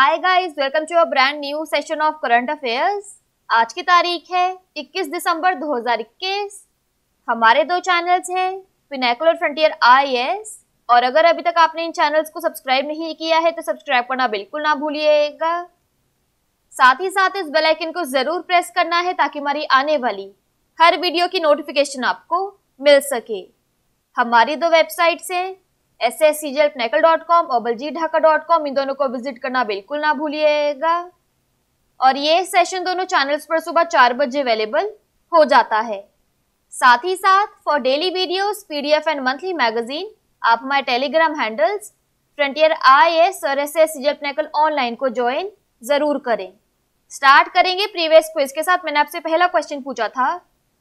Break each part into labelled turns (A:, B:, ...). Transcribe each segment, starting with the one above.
A: hi guys welcome to a brand new session of current affairs आज की तारीख है 21 दिसंबर 2021 हमारे दो चैनल्स हैं पिनेकल और फ्रंटियर आईएएस और अगर अभी तक आपने इन चैनल्स को सब्सक्राइब नहीं किया है तो सब्सक्राइब करना बिल्कुल ना भूलिएगा साथ ही साथ इस बेल आइकन को जरूर प्रेस करना है ताकि हमारी आने वाली हर वीडियो की नोटिफिकेशन आपको मिल सके हमारी दो वेबसाइट्स हैं एस एस सी जेल एल नेकल डॉट कॉम और बलजीत ढाका डॉट कॉम इन दोनों को विजिट करना बिल्कुल ना भूलिएगा और ये सेशन दोनों चैनल्स पर सुबह चार बजे अवेलेबल हो जाता है साथ ही साथ for daily videos PDF and monthly magazine आप हमारे Telegram handles frontier I S और एस एस नेकल ऑनलाइन को ज्वाइन जरूर करें स्टार्ट करेंगे प्रीवियस क्विज के साथ मैंने आपसे पहला क्वेश्चन पूछा था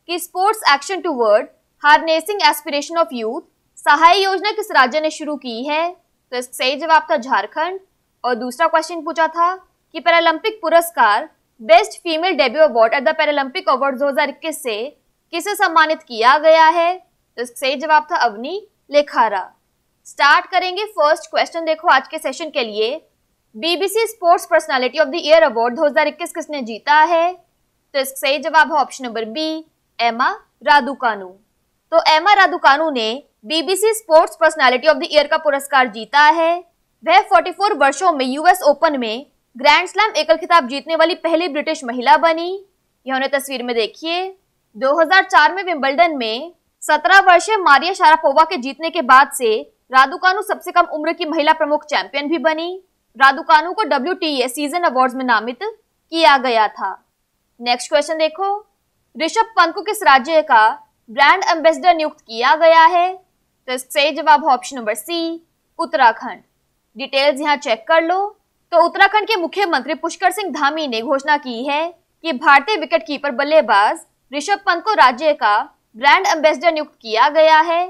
A: कि sports action toward harnessing aspiration of youth Sahay योजना किस राज्य ने शुरू की है तो सही जवाब था झारखंड और दूसरा क्वेश्चन पूछा था कि पैरालंपिक पुरस्कार best female debut award at the Paralympic award दो से किसे सम्मानित किया गया है तो सही जवाब था अवनी लेखारा स्टार्ट करेंगे फर्स्ट क्वेश्चन देखो आज के सेशन के लिए BBC sports personality of the year award 2021 किसने जीता है तो इसका सही जवाब है ऑप्शन नंबर बी एमा राधुकानू तो एमा राधुकानू ने BBC sports personality of the year का पुरस्कार जीता है वह 44 वर्षों में यूएस ओपन में ग्रैंड स्लैम एकल खिताब जीतने वाली पहली ब्रिटिश महिला बनी यह उन्हें तस्वीर में देखिए 2004 में विंबलडन में 17 वर्षीय मारिया शारापोवा के जीतने के बाद से राधुकानू सबसे कम उम्र की महिला प्रमुख चैंपियन भी बनी राधुकानू को डब्ल्यू सीजन अवार्ड में नामित किया गया था नेक्स्ट क्वेश्चन देखो ऋषभ पंत को किस राज्य का ब्रांड एम्बेसडर नियुक्त किया गया है तो सही जवाब option number C Uttarakhand details यहाँ चेक कर लो तो उत्तराखंड के मुख्यमंत्री पुष्कर सिंह धामी ने घोषणा की है कि भारतीय विकेट कीपर बल्लेबाज ऋषभ पंत को राज्य का ब्रांड एम्बेसडर नियुक्त किया गया है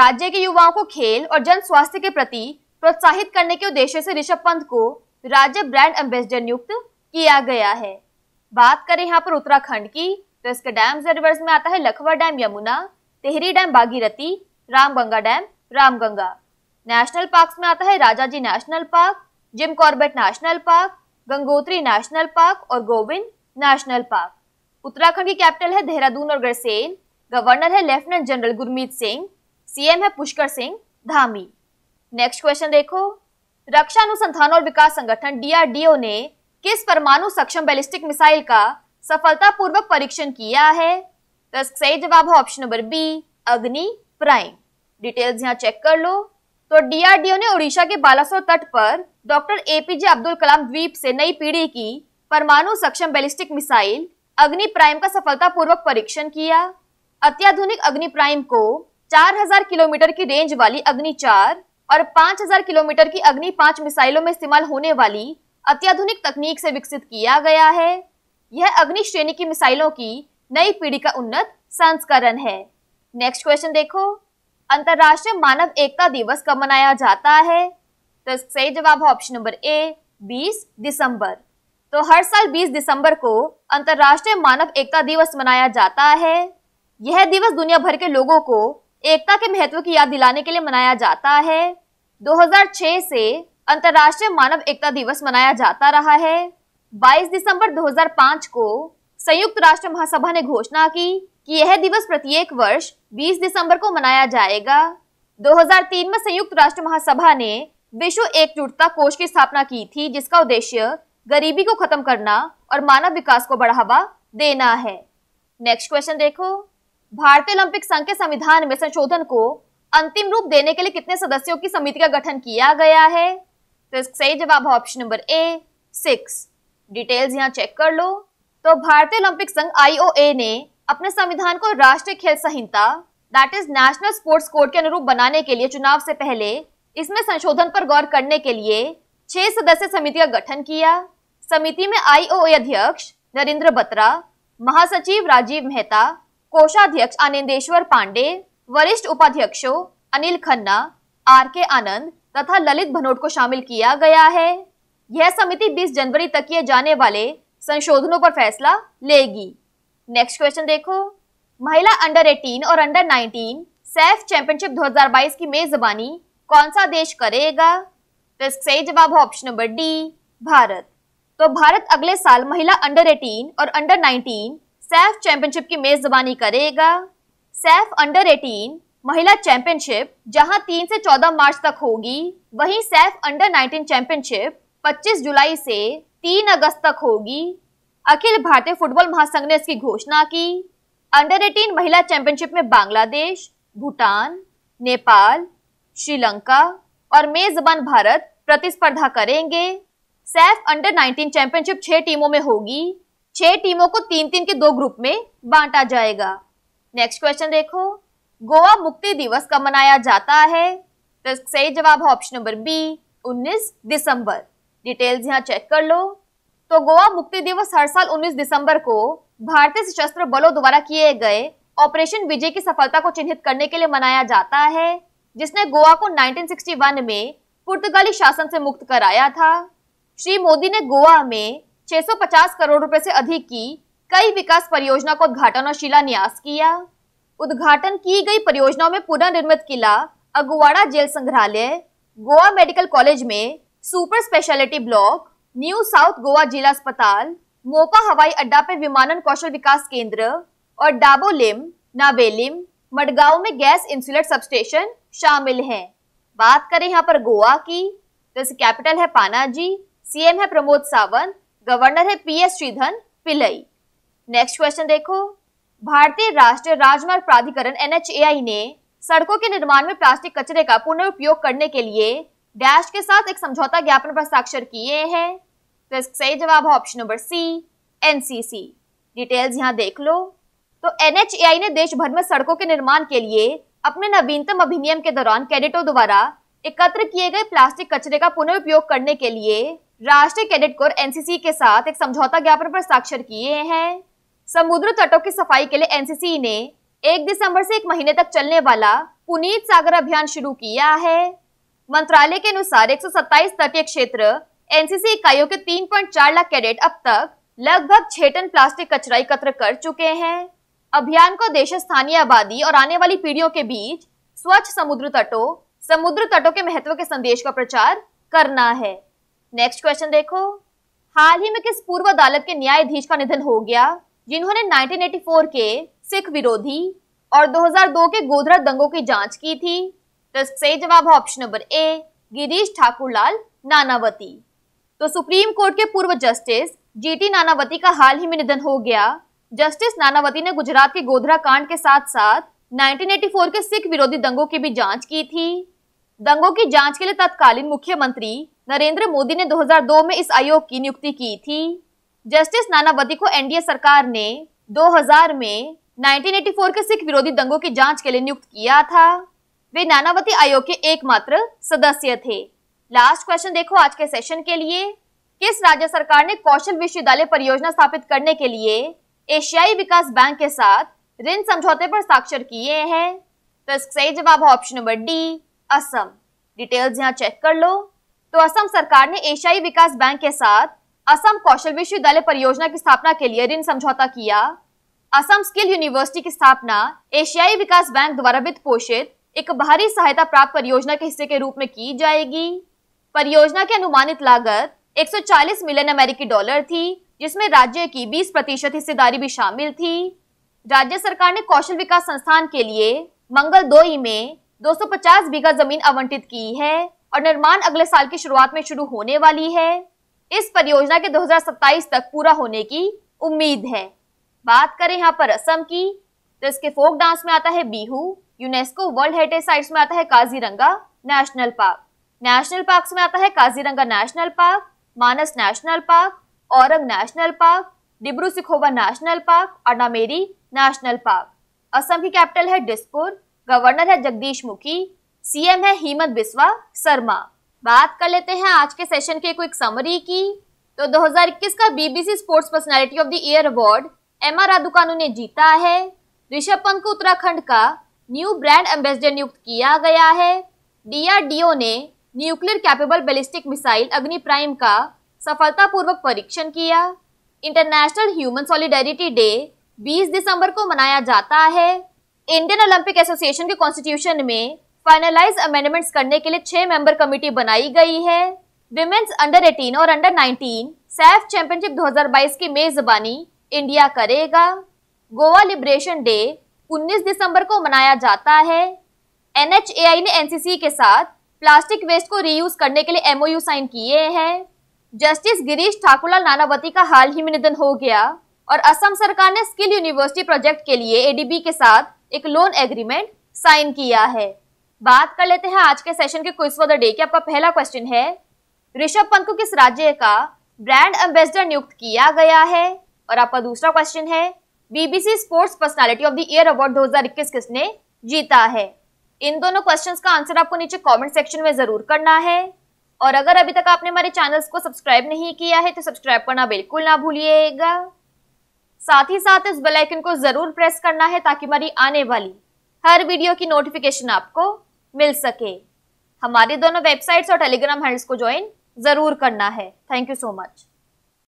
A: राज्य के युवाओं को खेल और जन स्वास्थ्य के प्रति प्रोत्साहित करने के उद्देश्य से ऋषभ पंत को राज्य ब्रांड एम्बेसडर नियुक्त किया गया है बात करें यहाँ पर उत्तराखंड की तो इसके डैम्स रिवर्स में आता है Lakhwa dam Yamuna Tehri dam Bhagirathi Ramganga dam Ramganga national parks में आता है Rajaji national park Jim Corbett national park Gangotri national park और गोविंद नेशनल पार्क उत्तराखंड की कैपिटल है देहरादून और गरसेन गवर्नर है lieutenant general Gurmeet Singh CM है पुष्कर सिंह धामी नेक्स्ट क्वेश्चन देखो रक्षा अनुसंधान और विकास संगठन डीआरडीओ ने किस परमाणु सक्षम बैलिस्टिक मिसाइल का सफलतापूर्वक परीक्षण किया है तो सही जवाब है option number B Agni prime details यहाँ चेक कर लो तो डीआरडीओ ने उड़ीसा के बालासोर तट पर डॉक्टर एपीजे अब्दुल कलाम द्वीप से नई पीढ़ी की परमाणु सक्षम बैलिस्टिक मिसाइल अग्नि प्राइम का सफलतापूर्वक परीक्षण किया अत्याधुनिक अग्नि प्राइम को 4000 किलोमीटर की रेंज वाली अग्नि चार और 5000 किलोमीटर की अग्नि पांच मिसाइलों में इस्तेमाल होने वाली अत्याधुनिक तकनीक से विकसित किया गया है यह अग्नि श्रेणी की मिसाइलों की नई पीढ़ी का उन्नत संस्करण है नेक्स्ट क्वेश्चन देखो अंतरराष्ट्रीय मानव एकता दिवस कब मनाया जाता है तो सही जवाब है ऑप्शन नंबर ए 20 दिसंबर तो हर साल 20 दिसंबर को अंतर्राष्ट्रीय मानव एकता दिवस मनाया जाता है यह दिवस दुनिया भर के लोगों को एकता के महत्व की याद दिलाने के लिए मनाया जाता है 2006 से अंतर्राष्ट्रीय मानव एकता दिवस मनाया जाता रहा है 22 दिसंबर 2005 को संयुक्त राष्ट्र महासभा ने घोषणा की कि यह दिवस प्रत्येक वर्ष 20 दिसंबर को मनाया जाएगा 2003 में संयुक्त राष्ट्र महासभा ने विश्व एकजुटता कोष की स्थापना की थी जिसका उद्देश्य गरीबी को खत्म करना और मानव विकास को बढ़ावा देना है नेक्स्ट क्वेश्चन देखो भारतीय ओलंपिक संघ के संविधान में संशोधन को अंतिम रूप देने के लिए कितने सदस्यों की समिति का गठन किया गया है तो इसका सही जवाब option number A six details यहाँ चेक कर लो तो भारतीय ओलंपिक संघ आईओए ने अपने संविधान को राष्ट्रीय खेल संहिता that is national sports code के अनुरूप बनाने के लिए चुनाव से पहले इसमें संशोधन पर गौर करने के लिए छह सदस्य समिति का गठन किया समिति में आईओए अध्यक्ष नरेंद्र बत्रा महासचिव राजीव मेहता कोषाध्यक्ष आनंदेश्वर पांडे वरिष्ठ उपाध्यक्षों अनिल खन्ना आर के आनंद तथा ललित भनोट को शामिल किया गया है यह समिति 20 जनवरी तक किए जाने वाले संशोधनों पर फैसला लेगी नेक्स्ट क्वेश्चन देखो महिला अंडर 18 और अंडर 19 सैफ चैंपियनशिप 2022 की मेजबानी कौन सा देश करेगा तो इसका सही जवाब है ऑप्शन नंबर डी भारत तो भारत अगले साल महिला अंडर 18 और अंडर 19 सैफ चैंपियनशिप की मेजबानी करेगा सैफ अंडर 18 महिला चैंपियनशिप जहां 3 से 14 मार्च तक होगी वहीं सैफ अंडर 19 चैंपियनशिप 25 जुलाई से 3 अगस्त तक होगी अखिल भारतीय फुटबॉल महासंघ ने इसकी घोषणा की अंडर 18 महिला चैंपियनशिप में बांग्लादेश भूटान नेपाल श्रीलंका और मेजबान भारत प्रतिस्पर्धा करेंगे सैफ अंडर 19 चैंपियनशिप छह टीमों में होगी छह टीमों को तीन तीन के दो ग्रुप में बांटा जाएगा नेक्स्ट क्वेश्चन देखो गोवा मुक्ति दिवस कब मनाया जाता है तो सही जवाब है ऑप्शन नंबर बी 19 दिसंबर डिटेल्स यहाँ चेक कर लो तो गोवा मुक्ति दिवस हर साल 19 दिसंबर को भारतीय सशस्त्र बलों द्वारा किए गए ऑपरेशन विजय की सफलता को चिन्हित करने के लिए मनाया जाता है जिसने गोवा को 1961 में पुर्तगाली शासन से मुक्त कराया था श्री मोदी ने गोवा में 650 करोड़ रुपए से अधिक की कई विकास परियोजना का उद्घाटन और शिलान्यास किया उद्घाटन की गई परियोजनाओं में पुनर्निर्मित किला अगुवाड़ा जेल संग्रहालय गोवा मेडिकल कॉलेज में super speciality block new south Goa जिला अस्पताल मोपा हवाई अड्डा पर विमानन कौशल विकास केंद्र और डाबोलिम नावेलिम मडगांव में गैस इंसुलेट सबस्टेशन शामिल हैं बात करें यहाँ पर गोवा की तो इसकी कैपिटल है पानाजी सीएम है प्रमोद सावंत गवर्नर है P S Sreedharan Pillai next question देखो भारतीय राष्ट्रीय राजमार्ग प्राधिकरण एनएचएआई ने सड़कों के निर्माण में प्लास्टिक कचरे का पुनर्उपयोग करने के लिए डैश के साथ एक समझौता ज्ञापन पर हस्ताक्षर किए हैं तो इसका सही जवाब है option number C NCC details यहाँ देख लो तो एनएचएआई ने देश भर में सड़कों के निर्माण के लिए अपने नवीनतम अधिनियम के दौरान कैडेटों द्वारा एकत्र किए गए प्लास्टिक कचरे का पुनर्उपयोग करने के लिए राष्ट्रीय कैडेट कोर एनसीसी के साथ एक समझौता ज्ञापन पर हस्ताक्षर किए हैं समुद्र तटों की सफाई के लिए एनसीसी ने एक दिसंबर से एक महीने तक चलने वाला पुनीत सागर अभियान शुरू किया है मंत्रालय के अनुसार एक तटीय क्षेत्र एनसीसी इकाइयों के 3.4 लाख कैडेट अब तक लगभग छह टन प्लास्टिक कचरा एकत्र कर चुके हैं अभियान को देश स्थानीय आबादी और आने वाली पीढ़ियों के बीच स्वच्छ समुद्र तटों समुद्र तटों के महत्व के संदेश का प्रचार करना है नेक्स्ट क्वेश्चन देखो हाल ही में किस पूर्व अदालत के न्यायाधीश का निधन हो गया जिन्होंने 1984 के सिख विरोधी और 2002 के गोधरा दंगों की जांच की थी तो सही जवाब है option number A Girish Thakorlal Nanavati तो सुप्रीम कोर्ट के पूर्व जस्टिस जीटी नानावती का हाल ही में निधन हो गया जस्टिस नानावती ने गुजरात के गोधरा कांड के साथ साथ 1984 के सिख विरोधी दंगों की भी जांच की थी दंगों की जांच के लिए तत्कालीन मुख्यमंत्री नरेंद्र मोदी ने 2002 में इस आयोग की नियुक्ति की थी जस्टिस नानावती को एनडीए सरकार ने 2000 में 1984 के सिख विरोधी दंगों की जांच के लिए नियुक्त किया था वे नानावती आयोग के एकमात्र सदस्य थे लास्ट क्वेश्चन देखो आज के सेशन के लिए किस राज्य सरकार ने कौशल विश्वविद्यालय परियोजना स्थापित करने के लिए एशियाई विकास बैंक के साथ ऋण समझौते पर स्वाक्षर किए हैं तो इसका सही जवाब है option number D Assam details यहाँ चेक कर लो तो असम सरकार ने एशियाई विकास बैंक के साथ असम कौशल विश्वविद्यालय परियोजना की स्थापना के लिए ऋण समझौता किया असम स्किल यूनिवर्सिटी की स्थापना एशियाई विकास बैंक द्वारा वित्त पोषित एक बाहरी सहायता प्राप्त परियोजना के हिस्से के रूप में की जाएगी परियोजना की अनुमानित लागत 140 मिलियन अमेरिकी डॉलर थी जिसमें राज्य की 20 प्रतिशत हिस्सेदारी भी शामिल थी राज्य सरकार ने कौशल विकास संस्थान के लिए मंगल दोई में 250 बीघा जमीन आवंटित की है और निर्माण अगले साल की शुरुआत में शुरू होने वाली है इस परियोजना के 2027 तक पूरा होने की उम्मीद है बात करें यहाँ पर असम की तो इसके फोक डांस में आता है Bihu UNESCO world heritage sites में आता है Kaziranga national park national park में आता है Kaziranga national park Manas national park Orang national park Dibru Saikhowa national park अडामेरी नेशनल पार्क असम की कैपिटल है डिस्पुर गवर्नर है जगदीश मुखी सीएम है हेमंत बिस्वा शर्मा बात कर लेते हैं आज के सेशन के क्विक समरी की तो 2021 का BBC sports personality of the year award Emma Raducanu ने जीता है ऋषभ पंत को उत्तराखंड का न्यू ब्रांड एम्बेसडर नियुक्त किया गया है डीआरडीओ ने nuclear capable ballistic missile Agni prime का सफलतापूर्वक परीक्षण किया इंटरनेशनल ह्यूमन सॉलिडेरिटी डे 20 दिसंबर को मनाया जाता है इंडियन ओलंपिक एसोसिएशन के कॉन्स्टिट्यूशन में फाइनलाइज अमेंडमेंट्स करने के लिए छह मेंबर कमेटी बनाई गई है विमेन्स अंडर 18 और अंडर 19 सैफ चैंपियनशिप 2022 की मेजबानी इंडिया करेगा गोवा लिबरेशन डे 19 दिसंबर को मनाया जाता है एनएचएआई ने एनसीसी के साथ प्लास्टिक वेस्ट को रीयूज करने के लिए एमओयू साइन किए हैं जस्टिस गिरीश ठाकुरलाल नानावती का हाल ही में निधन हो गया और असम सरकार ने स्किल यूनिवर्सिटी प्रोजेक्ट के लिए एडीबी के साथ एक लोन एग्रीमेंट साइन किया है बात कर लेते हैं आज के सेशन के क्विज फॉर द डे की आपका पहला क्वेश्चन है ऋषभ पंत को किस राज्य का ब्रांड एम्बेसडर नियुक्त किया गया है और आपका दूसरा क्वेश्चन है BBC sports personality of the year award 2021 किसने जीता है इन दोनों क्वेश्चंस का आंसर आपको नीचे कमेंट सेक्शन में जरूर करना है और अगर अभी तक आपने हमारे चैनल्स को सब्सक्राइब नहीं किया है तो सब्सक्राइब करना बिल्कुल ना भूलिएगा साथ ही साथ इस बेल आइकन को जरूर प्रेस करना है ताकि हमारी आने वाली हर वीडियो की नोटिफिकेशन आपको मिल सके हमारी दोनों वेबसाइट्स और टेलीग्राम हैंडल्स को ज्वाइन जरूर करना है थैंक यू सो मच